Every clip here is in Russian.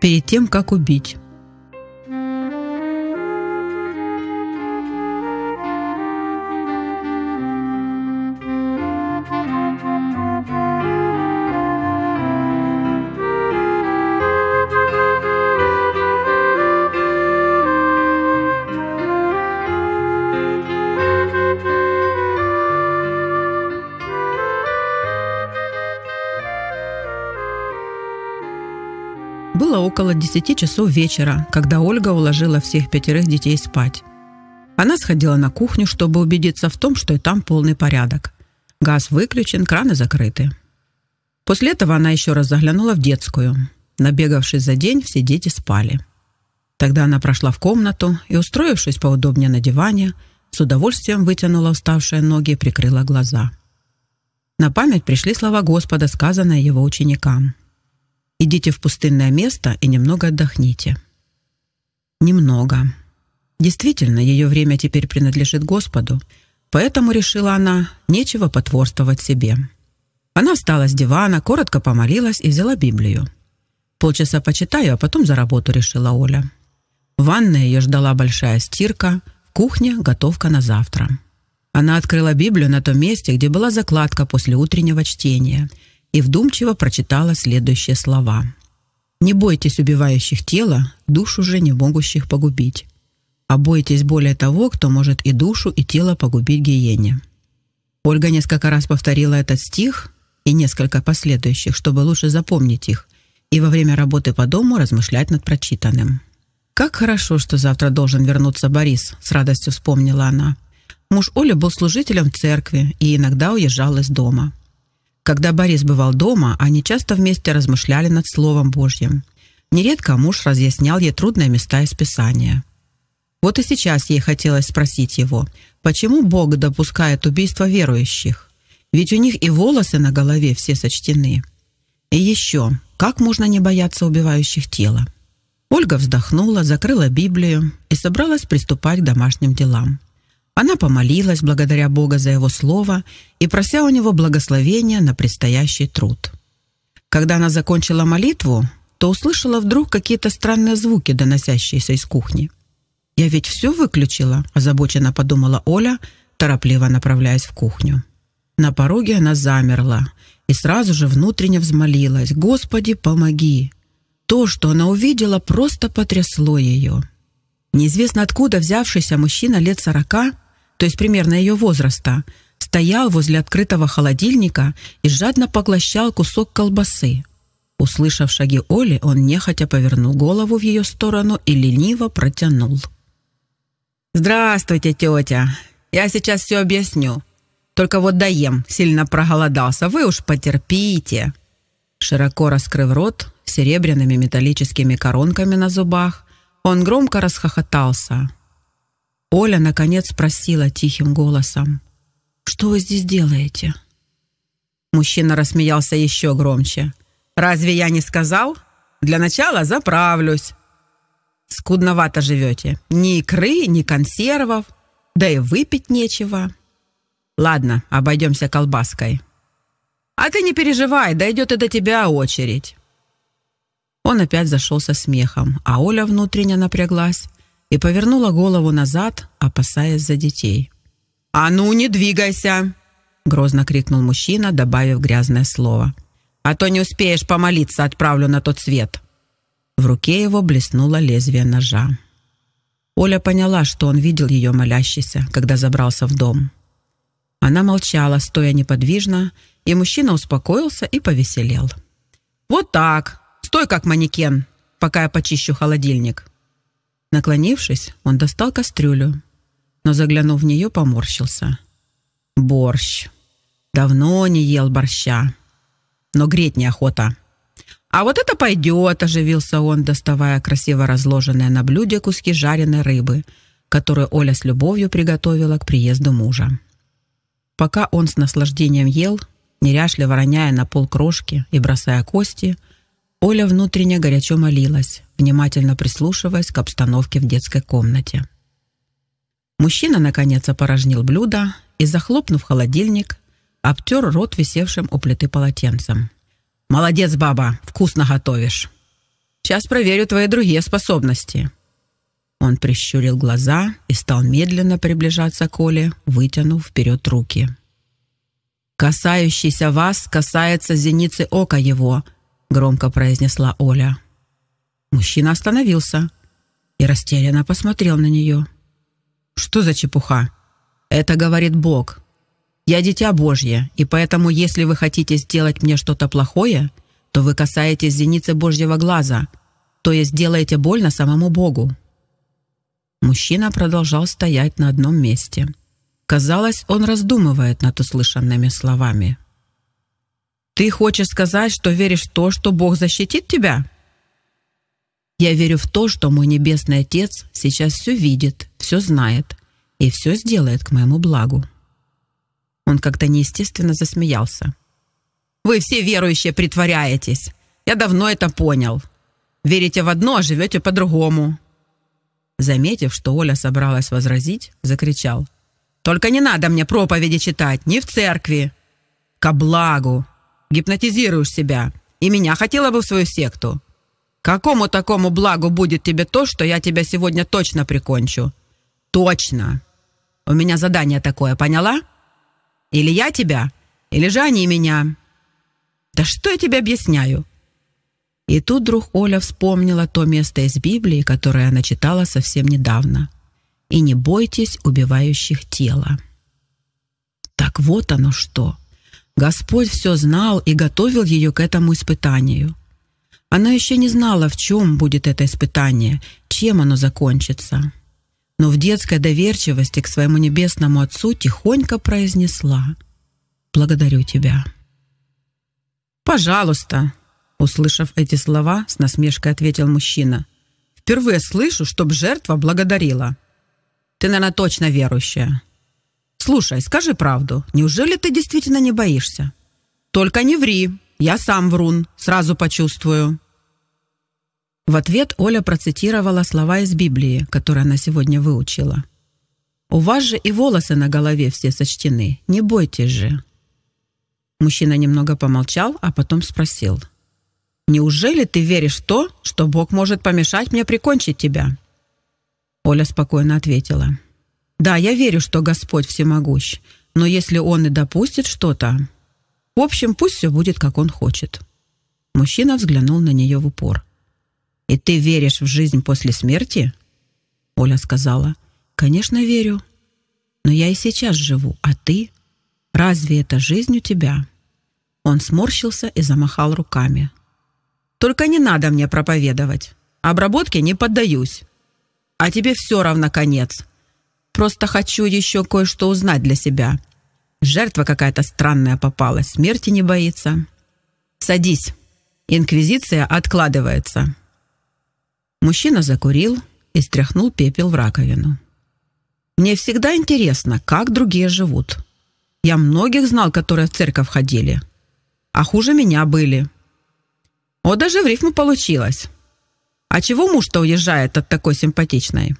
перед тем, как убить. Было около 10 часов вечера, когда Ольга уложила всех пятерых детей спать. Она сходила на кухню, чтобы убедиться в том, что и там полный порядок. Газ выключен, краны закрыты. После этого она еще раз заглянула в детскую. Набегавшись за день, все дети спали. Тогда она прошла в комнату и, устроившись поудобнее на диване, с удовольствием вытянула уставшие ноги и прикрыла глаза. На память пришли слова Господа, сказанные его ученикам. Идите в пустынное место и немного отдохните. Немного. Действительно, ее время теперь принадлежит Господу, поэтому, решила она, нечего потворствовать себе. Она встала с дивана, коротко помолилась и взяла Библию. Полчаса почитаю, а потом за работу, решила Оля. В ванной ее ждала большая стирка, в кухне готовка на завтра. Она открыла Библию на том месте, где была закладка после утреннего чтения – и вдумчиво прочитала следующие слова. «Не бойтесь убивающих тела, душ уже не могущих погубить. А бойтесь более того, кто может и душу, и тело погубить гиене». Ольга несколько раз повторила этот стих и несколько последующих, чтобы лучше запомнить их, и во время работы по дому размышлять над прочитанным. «Как хорошо, что завтра должен вернуться Борис», — с радостью вспомнила она. Муж Оли был служителем в церкви и иногда уезжал из дома. Когда Борис бывал дома, они часто вместе размышляли над Словом Божьим. Нередко муж разъяснял ей трудные места из Писания. Вот и сейчас ей хотелось спросить его, почему Бог допускает убийство верующих? Ведь у них и волосы на голове все сочтены. И еще, как можно не бояться убивающих тела? Ольга вздохнула, закрыла Библию и собралась приступать к домашним делам. Она помолилась благодаря Бога за его слово и прося у него благословения на предстоящий труд. Когда она закончила молитву, то услышала вдруг какие-то странные звуки, доносящиеся из кухни. «Я ведь все выключила», – озабоченно подумала Оля, торопливо направляясь в кухню. На пороге она замерла и сразу же внутренне взмолилась «Господи, помоги!». То, что она увидела, просто потрясло ее. Неизвестно откуда взявшийся мужчина лет сорока то есть примерно ее возраста, стоял возле открытого холодильника и жадно поглощал кусок колбасы. Услышав шаги Оли, он нехотя повернул голову в ее сторону и лениво протянул. «Здравствуйте, тетя. Я сейчас все объясню. Только вот доем, сильно проголодался. Вы уж потерпите». Широко раскрыв рот, серебряными металлическими коронками на зубах, он громко расхохотался. Оля, наконец, спросила тихим голосом. «Что вы здесь делаете?» Мужчина рассмеялся еще громче. «Разве я не сказал? Для начала заправлюсь. Скудновато живете. Ни икры, ни консервов, да и выпить нечего. Ладно, обойдемся колбаской. А ты не переживай, дойдет и до тебя очередь». Он опять зашелся смехом, а Оля внутренне напряглась и повернула голову назад, опасаясь за детей. «А ну, не двигайся!» — грозно крикнул мужчина, добавив грязное слово. «А то не успеешь помолиться, отправлю на тот свет!» В руке его блеснуло лезвие ножа. Оля поняла, что он видел ее молящейся, когда забрался в дом. Она молчала, стоя неподвижно, и мужчина успокоился и повеселел. «Вот так! Стой, как манекен, пока я почищу холодильник!» Наклонившись, он достал кастрюлю, но, заглянув в нее, поморщился. «Борщ. Давно не ел борща. Но греть неохота». «А вот это пойдет!» – оживился он, доставая красиво разложенные на блюде куски жареной рыбы, которую Оля с любовью приготовила к приезду мужа. Пока он с наслаждением ел, неряшливо роняя на пол крошки и бросая кости – Оля внутренне горячо молилась, внимательно прислушиваясь к обстановке в детской комнате. Мужчина, наконец, опорожнил блюдо и, захлопнув холодильник, обтер рот висевшим у плиты полотенцем. «Молодец, баба, вкусно готовишь. Сейчас проверю твои другие способности». Он прищурил глаза и стал медленно приближаться к Оле, вытянув вперед руки. «Касающийся вас касается зеницы ока его», громко произнесла Оля. Мужчина остановился и растерянно посмотрел на нее. Что за чепуха? Это говорит Бог. Я дитя Божье, и поэтому, если вы хотите сделать мне что-то плохое, то вы касаетесь зеницы Божьего глаза, то есть делаете больно самому Богу. Мужчина продолжал стоять на одном месте. Казалось, он раздумывает над услышанными словами. Ты хочешь сказать, что веришь в то, что Бог защитит тебя? Я верю в то, что мой Небесный Отец сейчас все видит, все знает и все сделает к моему благу. Он как-то неестественно засмеялся. «Вы все верующие притворяетесь. Я давно это понял. Верите в одно, а живете по-другому». Заметив, что Оля собралась возразить, закричал. «Только не надо мне проповеди читать, не в церкви!» «Ко благу! гипнотизируешь себя, и меня хотела бы в свою секту. Какому такому благу будет тебе то, что я тебя сегодня точно прикончу? Точно. У меня задание такое, поняла? Или я тебя, или же они меня. Да что я тебе объясняю? И тут вдруг Оля вспомнила то место из Библии, которое она читала совсем недавно. «И не бойтесь убивающих тела». Так вот оно что. Господь все знал и готовил ее к этому испытанию. Она еще не знала, в чем будет это испытание, чем оно закончится. Но в детской доверчивости к своему небесному отцу тихонько произнесла «Благодарю тебя». «Пожалуйста», — услышав эти слова, с насмешкой ответил мужчина. «Впервые слышу, чтоб жертва благодарила. Ты, наверное, точно верующая. «Слушай, скажи правду. Неужели ты действительно не боишься?» «Только не ври. Я сам врун. Сразу почувствую». В ответ Оля процитировала слова из Библии, которые она сегодня выучила. «У вас же и волосы на голове все сочтены. Не бойтесь же». Мужчина немного помолчал, а потом спросил. «Неужели ты веришь в то, что Бог может помешать мне прикончить тебя?» Оля спокойно ответила. «Да». Да, я верю, что Господь всемогущ, но если Он и допустит что-то... В общем, пусть все будет, как Он хочет». Мужчина взглянул на нее в упор. «И ты веришь в жизнь после смерти?» Оля сказала. «Конечно, верю. Но я и сейчас живу, а ты? Разве это жизнь у тебя?» Он сморщился и замахал руками. «Только не надо мне проповедовать. Обработке не поддаюсь. А тебе все равно конец. Просто хочу еще кое-что узнать для себя. Жертва какая-то странная попала, смерти не боится. Садись. Инквизиция откладывается. Мужчина закурил и стряхнул пепел в раковину. Мне всегда интересно, как другие живут. Я многих знал, которые в церковь ходили. А хуже меня были. О, даже в рифму получилось. А чего муж-то уезжает от такой симпатичной?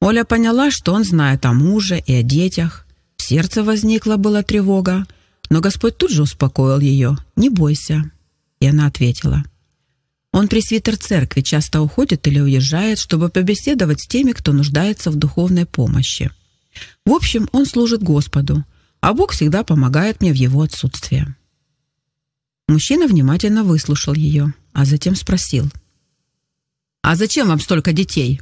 Оля поняла, что он знает о муже и о детях. В сердце возникла была тревога, но Господь тут же успокоил ее. «Не бойся». И она ответила. «Он пресвитер церкви, часто уходит или уезжает, чтобы побеседовать с теми, кто нуждается в духовной помощи. В общем, он служит Господу, а Бог всегда помогает мне в его отсутствии». Мужчина внимательно выслушал ее, а затем спросил. «А зачем вам столько детей?»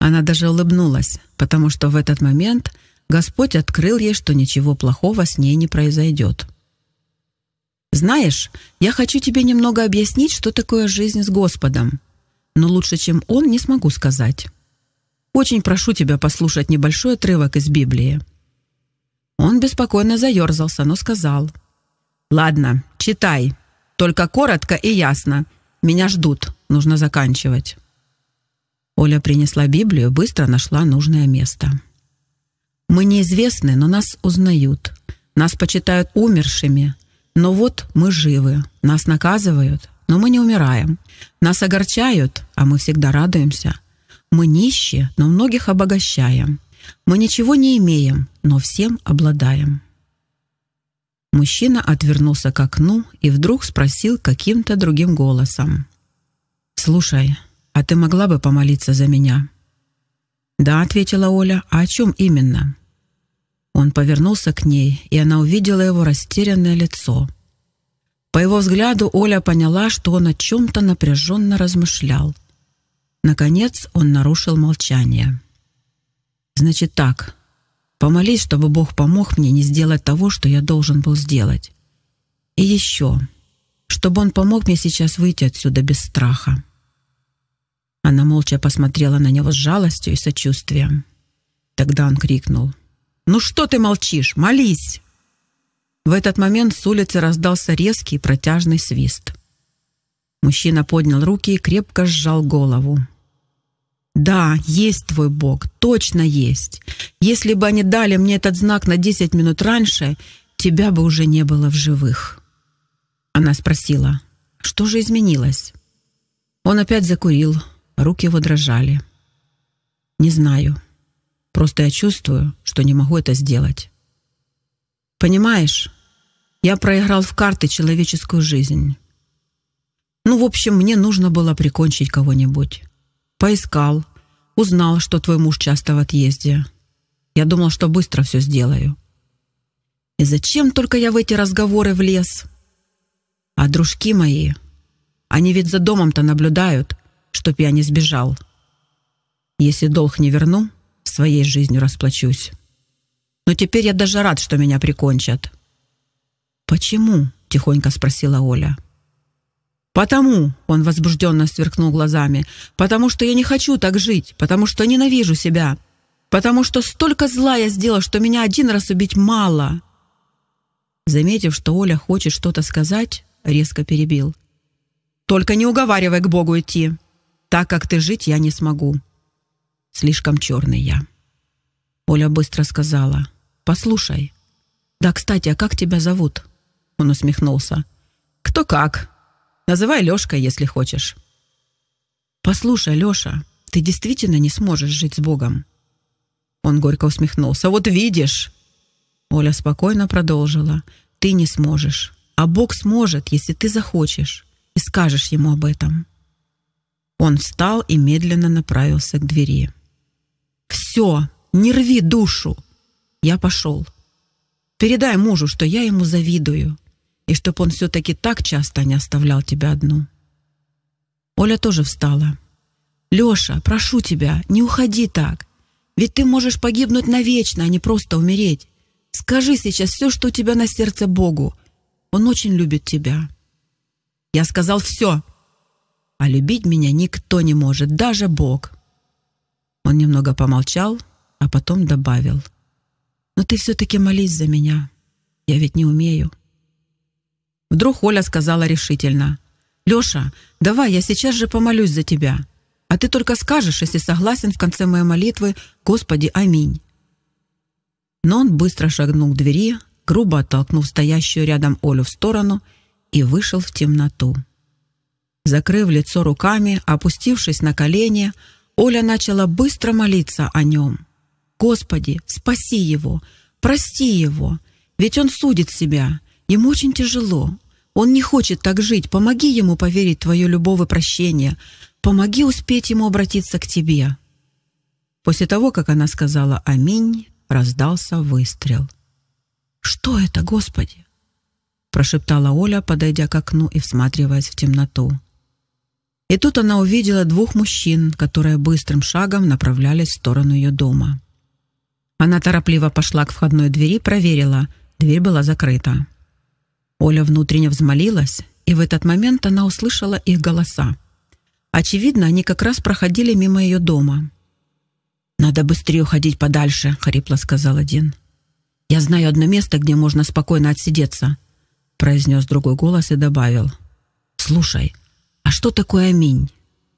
Она даже улыбнулась, потому что в этот момент Господь открыл ей, что ничего плохого с ней не произойдет. «Знаешь, я хочу тебе немного объяснить, что такое жизнь с Господом, но лучше, чем Он, не смогу сказать. Очень прошу тебя послушать небольшой отрывок из Библии». Он беспокойно заерзался, но сказал. «Ладно, читай, только коротко и ясно. Меня ждут, нужно заканчивать». Оля принесла Библию, быстро нашла нужное место. Мы неизвестны, но нас узнают. Нас почитают умершими, но вот мы живы. Нас наказывают, но мы не умираем. Нас огорчают, а мы всегда радуемся. Мы нищие, но многих обогащаем. Мы ничего не имеем, но всем обладаем. Мужчина отвернулся к окну и вдруг спросил каким-то другим голосом. «Слушай, а ты могла бы помолиться за меня?» «Да», — ответила Оля, — «а о чем именно?» Он повернулся к ней, и она увидела его растерянное лицо. По его взгляду Оля поняла, что он о чем-то напряженно размышлял. Наконец он нарушил молчание. «Значит так, помолись, чтобы Бог помог мне не сделать того, что я должен был сделать. И еще, чтобы Он помог мне сейчас выйти отсюда без страха». Она молча посмотрела на него с жалостью и сочувствием. Тогда он крикнул. «Ну что ты молчишь? Молись!» В этот момент с улицы раздался резкий протяжный свист. Мужчина поднял руки и крепко сжал голову. «Да, есть твой Бог, точно есть. Если бы они дали мне этот знак на 10 минут раньше, тебя бы уже не было в живых». Она спросила, что же изменилось? Он опять закурил, Руки его дрожали. Не знаю. Просто я чувствую, что не могу это сделать. Понимаешь, я проиграл в карты человеческую жизнь. Ну, в общем, мне нужно было прикончить кого-нибудь. Поискал, узнал, что твой муж часто в отъезде. Я думал, что быстро все сделаю. И зачем только я в эти разговоры влез? А дружки мои, они ведь за домом-то наблюдают, чтоб я не сбежал. Если долг не верну, своей жизнью расплачусь. Но теперь я даже рад, что меня прикончат. «Почему?» — тихонько спросила Оля. «Потому», — он возбужденно сверкнул глазами, «потому что я не хочу так жить, потому что ненавижу себя, потому что столько зла я сделал, что меня один раз убить мало». Заметив, что Оля хочет что-то сказать, резко перебил. «Только не уговаривай к Богу идти. Так как ты жить я не смогу. Слишком черный я. Оля быстро сказала. Послушай. Да, кстати, а как тебя зовут? Он усмехнулся. Кто как. Называй Лешкой, если хочешь. Послушай, Леша, ты действительно не сможешь жить с Богом. Он горько усмехнулся. Вот видишь. Оля спокойно продолжила. Ты не сможешь. А Бог сможет, если ты захочешь и скажешь ему об этом. Он встал и медленно направился к двери. «Все, не рви душу!» Я пошел. «Передай мужу, что я ему завидую, и чтоб он все-таки так часто не оставлял тебя одну». Оля тоже встала. «Леша, прошу тебя, не уходи так. Ведь ты можешь погибнуть навечно, а не просто умереть. Скажи сейчас все, что у тебя на сердце Богу. Он очень любит тебя». Я сказал «все», а любить меня никто не может, даже Бог». Он немного помолчал, а потом добавил. «Но ты все-таки молись за меня. Я ведь не умею». Вдруг Оля сказала решительно. «Леша, давай, я сейчас же помолюсь за тебя. А ты только скажешь, если согласен в конце моей молитвы, Господи, аминь». Но он быстро шагнул к двери, грубо оттолкнув стоящую рядом Олю в сторону и вышел в темноту. Закрыв лицо руками, опустившись на колени, Оля начала быстро молиться о нем. «Господи, спаси его! Прости его! Ведь он судит себя! Ему очень тяжело! Он не хочет так жить! Помоги ему поверить в твою любовь и прощение! Помоги успеть ему обратиться к тебе!» После того, как она сказала «Аминь», раздался выстрел. «Что это, Господи?» – прошептала Оля, подойдя к окну и всматриваясь в темноту. И тут она увидела двух мужчин, которые быстрым шагом направлялись в сторону ее дома. Она торопливо пошла к входной двери, проверила. Дверь была закрыта. Оля внутренне взмолилась, и в этот момент она услышала их голоса. Очевидно, они как раз проходили мимо ее дома. «Надо быстрее уходить подальше», — хрипло сказал один. «Я знаю одно место, где можно спокойно отсидеться», — произнес другой голос и добавил. «Слушай, а что такое аминь?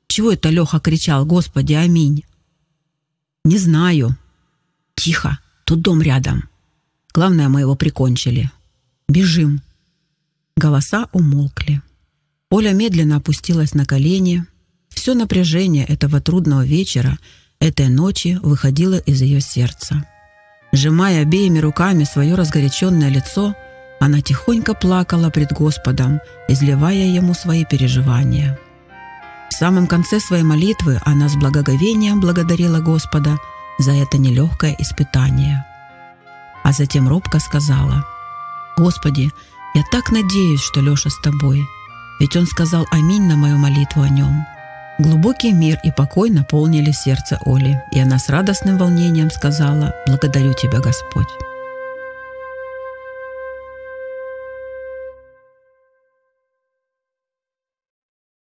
Чего это Леха кричал «Господи, аминь»? Не знаю. Тихо, тут дом рядом. Главное, мы его прикончили. Бежим. Голоса умолкли. Оля медленно опустилась на колени. Все напряжение этого трудного вечера, этой ночи выходило из ее сердца. Сжимая обеими руками свое разгоряченное лицо, она тихонько плакала пред Господом, изливая ему свои переживания. В самом конце своей молитвы она с благоговением благодарила Господа за это нелегкое испытание. А затем робко сказала, «Господи, я так надеюсь, что Леша с тобой, ведь он сказал аминь на мою молитву о нем». Глубокий мир и покой наполнили сердце Оли, и она с радостным волнением сказала «Благодарю тебя, Господь».